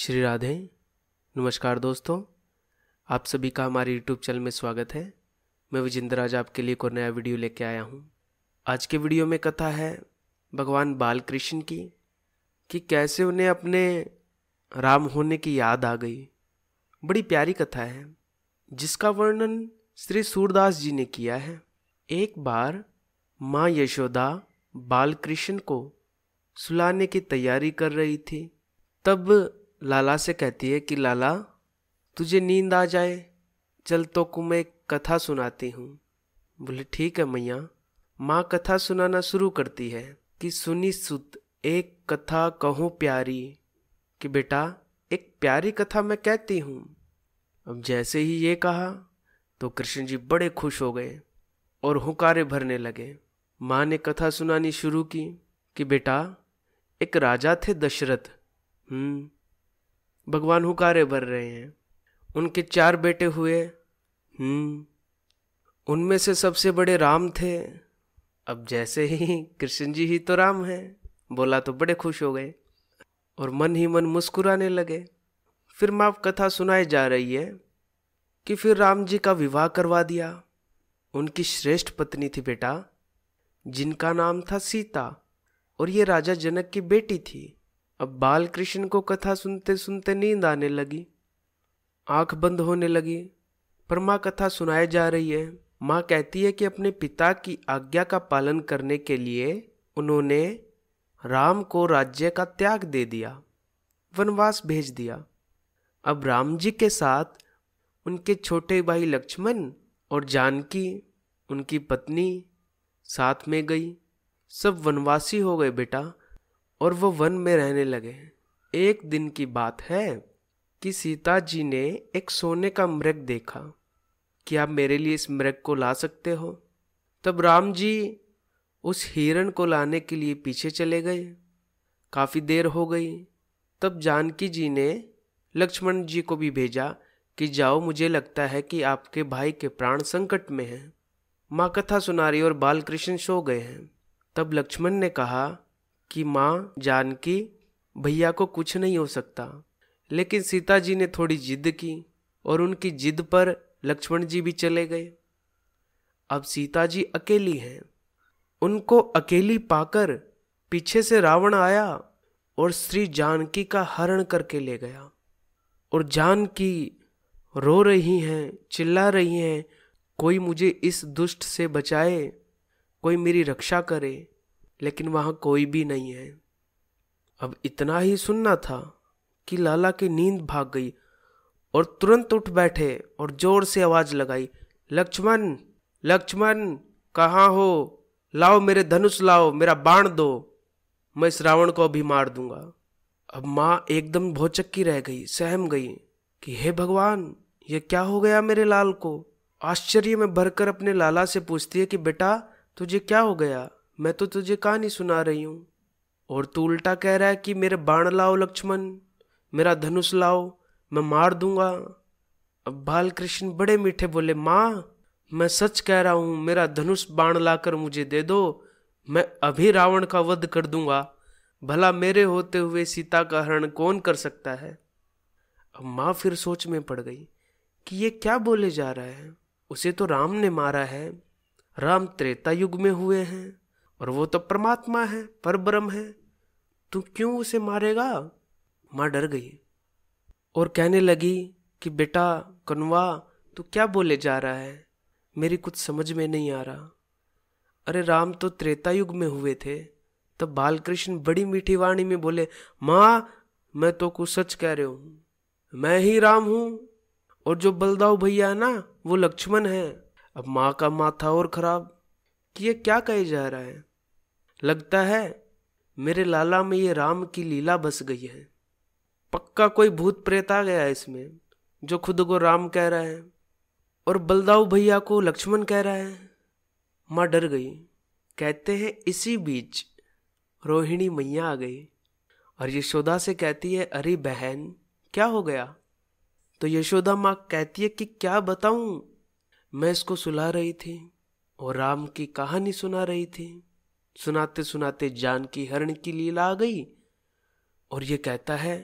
श्री राधे नमस्कार दोस्तों आप सभी का हमारे यूट्यूब चैनल में स्वागत है मैं विजेंद्र आज आपके लिए एक और नया वीडियो लेके आया हूँ आज के वीडियो में कथा है भगवान बाल कृष्ण की कि कैसे उन्हें अपने राम होने की याद आ गई बड़ी प्यारी कथा है जिसका वर्णन श्री सूरदास जी ने किया है एक बार माँ यशोदा बालकृष्ण को सुलाने की तैयारी कर रही थी तब लाला से कहती है कि लाला तुझे नींद आ जाए चल तो को मैं कथा सुनाती हूँ बोले ठीक है मैया माँ कथा सुनाना शुरू करती है कि सुनी सुत एक कथा कहूँ प्यारी कि बेटा एक प्यारी कथा मैं कहती हूँ अब जैसे ही ये कहा तो कृष्ण जी बड़े खुश हो गए और हुकारे भरने लगे माँ ने कथा सुनानी शुरू की कि बेटा एक राजा थे दशरथ हम्म भगवान हुकारे भर रहे हैं उनके चार बेटे हुए हम्म, उनमें से सबसे बड़े राम थे अब जैसे ही कृष्ण जी ही तो राम हैं बोला तो बड़े खुश हो गए और मन ही मन मुस्कुराने लगे फिर माँ कथा सुनाई जा रही है कि फिर राम जी का विवाह करवा दिया उनकी श्रेष्ठ पत्नी थी बेटा जिनका नाम था सीता और ये राजा जनक की बेटी थी अब बालकृष्ण को कथा सुनते सुनते नींद आने लगी आंख बंद होने लगी पर माँ कथा सुनाए जा रही है माँ कहती है कि अपने पिता की आज्ञा का पालन करने के लिए उन्होंने राम को राज्य का त्याग दे दिया वनवास भेज दिया अब राम जी के साथ उनके छोटे भाई लक्ष्मण और जानकी उनकी पत्नी साथ में गई सब वनवासी हो गए बेटा और वो वन में रहने लगे एक दिन की बात है कि सीता जी ने एक सोने का मृग देखा कि आप मेरे लिए इस मृग को ला सकते हो तब राम जी उस हिरण को लाने के लिए पीछे चले गए काफ़ी देर हो गई तब जानकी जी ने लक्ष्मण जी को भी भेजा कि जाओ मुझे लगता है कि आपके भाई के प्राण संकट में हैं माँ कथा सुना रही और बालकृष्ण सो गए हैं तब लक्ष्मण ने कहा कि माँ जानकी भैया को कुछ नहीं हो सकता लेकिन सीता जी ने थोड़ी जिद की और उनकी जिद पर लक्ष्मण जी भी चले गए अब सीता जी अकेली हैं उनको अकेली पाकर पीछे से रावण आया और श्री जानकी का हरण करके ले गया और जानकी रो रही हैं चिल्ला रही हैं कोई मुझे इस दुष्ट से बचाए कोई मेरी रक्षा करे लेकिन वहाँ कोई भी नहीं है अब इतना ही सुनना था कि लाला की नींद भाग गई और तुरंत उठ बैठे और जोर से आवाज लगाई लक्ष्मण लक्ष्मण कहाँ हो लाओ मेरे धनुष लाओ मेरा बाण दो मैं इस रावण को अभी मार दूंगा अब माँ एकदम भौचक्की रह गई सहम गई कि हे भगवान ये क्या हो गया मेरे लाल को आश्चर्य में भरकर अपने लाला से पूछती है कि बेटा तुझे क्या हो गया मैं तो तुझे कहानी सुना रही हूँ और तू उल्टा कह रहा है कि मेरे बाण लाओ लक्ष्मण मेरा धनुष लाओ मैं मार दूंगा अब बाल कृष्ण बड़े मीठे बोले माँ मैं सच कह रहा हूँ मेरा धनुष बाण लाकर मुझे दे दो मैं अभी रावण का वध कर दूंगा भला मेरे होते हुए सीता का हरण कौन कर सकता है अब माँ फिर सोच में पड़ गई कि ये क्या बोले जा रहा है उसे तो राम ने मारा है राम त्रेता युग में हुए हैं और वो तो परमात्मा है पर ब्रह्म है तू क्यों उसे मारेगा माँ डर गई और कहने लगी कि बेटा कनवा तू क्या बोले जा रहा है मेरी कुछ समझ में नहीं आ रहा अरे राम तो त्रेता युग में हुए थे तब बालकृष्ण बड़ी मीठी वाणी में बोले माँ मैं तो कुछ सच कह रहे हूं मैं ही राम हूं और जो बलदाव भैया है ना वो लक्ष्मण है अब माँ का माथा और खराब कि ये क्या कहे जा रहा है लगता है मेरे लाला में ये राम की लीला बस गई है पक्का कोई भूत प्रेत आ गया इसमें जो खुद को राम कह रहा है और बलदाऊ भैया को लक्ष्मण कह रहा है माँ डर गई कहते हैं इसी बीच रोहिणी मैया आ गई और यशोदा से कहती है अरे बहन क्या हो गया तो यशोदा माँ कहती है कि क्या बताऊं मैं इसको सुला रही थी और राम की कहानी सुना रही थी सुनाते सुनाते जानकी हरण की लीला आ गई और ये कहता है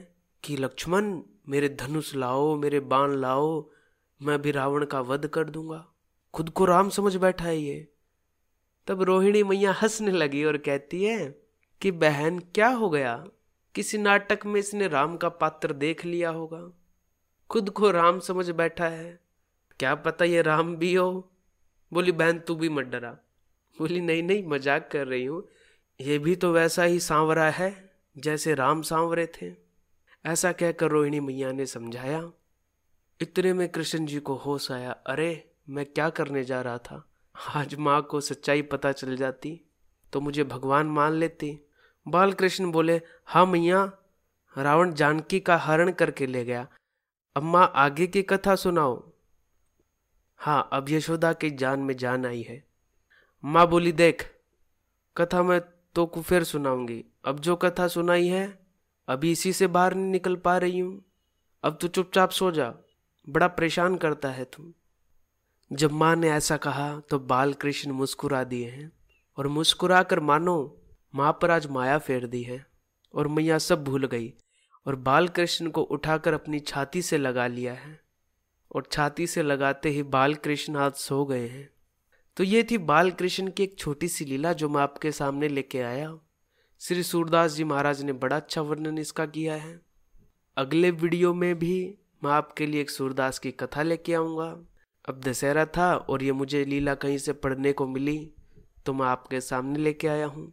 कि लक्ष्मण मेरे धनुष लाओ मेरे बाण लाओ मैं भी रावण का वध कर दूंगा खुद को राम समझ बैठा है ये तब रोहिणी मैया हंसने लगी और कहती है कि बहन क्या हो गया किसी नाटक में इसने राम का पात्र देख लिया होगा खुद को राम समझ बैठा है क्या पता ये राम भी हो बोली बहन तू भी मत डरा बोली नहीं नहीं मजाक कर रही हूँ ये भी तो वैसा ही सांवरा है जैसे राम सांवरे थे ऐसा कहकर रोहिणी मैया ने समझाया इतने में कृष्ण जी को होश आया अरे मैं क्या करने जा रहा था आज माँ को सच्चाई पता चल जाती तो मुझे भगवान मान लेती बाल कृष्ण बोले हाँ मैया रावण जानकी का हरण करके ले गया अब माँ आगे की कथा सुनाओ हाँ अब यशोदा की जान में जान आई है माँ बोली देख कथा मैं तो को फिर सुनाऊंगी अब जो कथा सुनाई है अभी इसी से बाहर नहीं निकल पा रही हूँ अब तो चुपचाप सो जा बड़ा परेशान करता है तुम जब माँ ने ऐसा कहा तो बाल कृष्ण मुस्कुरा दिए हैं और मुस्कुरा कर मानो माँ पर आज माया फेर दी है और मैया सब भूल गई और बाल कृष्ण को उठाकर अपनी छाती से लगा लिया है और छाती से लगाते ही बाल कृष्ण हाथ सो गए हैं तो ये थी बाल कृष्ण की एक छोटी सी लीला जो मैं आपके सामने लेके आया हूँ श्री सूरदास जी महाराज ने बड़ा अच्छा वर्णन इसका किया है अगले वीडियो में भी मैं आपके लिए एक सूरदास की कथा लेके आऊँगा अब दशहरा था और ये मुझे लीला कहीं से पढ़ने को मिली तो मैं आपके सामने लेके आया हूँ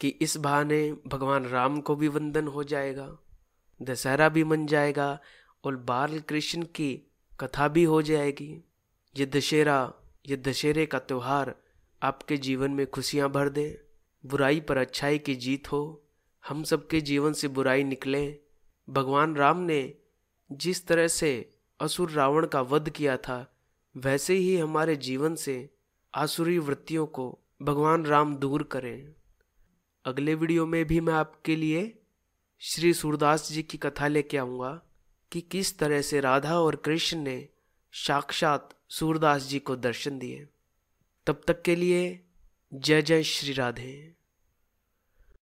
कि इस बहाने भगवान राम को भी वंदन हो जाएगा दशहरा भी मन जाएगा और बाल कृष्ण की कथा भी हो जाएगी ये दशहरा ये दशहरे का त्यौहार आपके जीवन में खुशियाँ भर दें बुराई पर अच्छाई की जीत हो हम सबके जीवन से बुराई निकले भगवान राम ने जिस तरह से असुर रावण का वध किया था वैसे ही हमारे जीवन से आसुरी वृत्तियों को भगवान राम दूर करें अगले वीडियो में भी मैं आपके लिए श्री सूरदास जी की कथा लेके आऊँगा कि किस तरह से राधा और कृष्ण ने साक्षात सूरदास जी को दर्शन दिए तब तक के लिए जय जय श्री राधे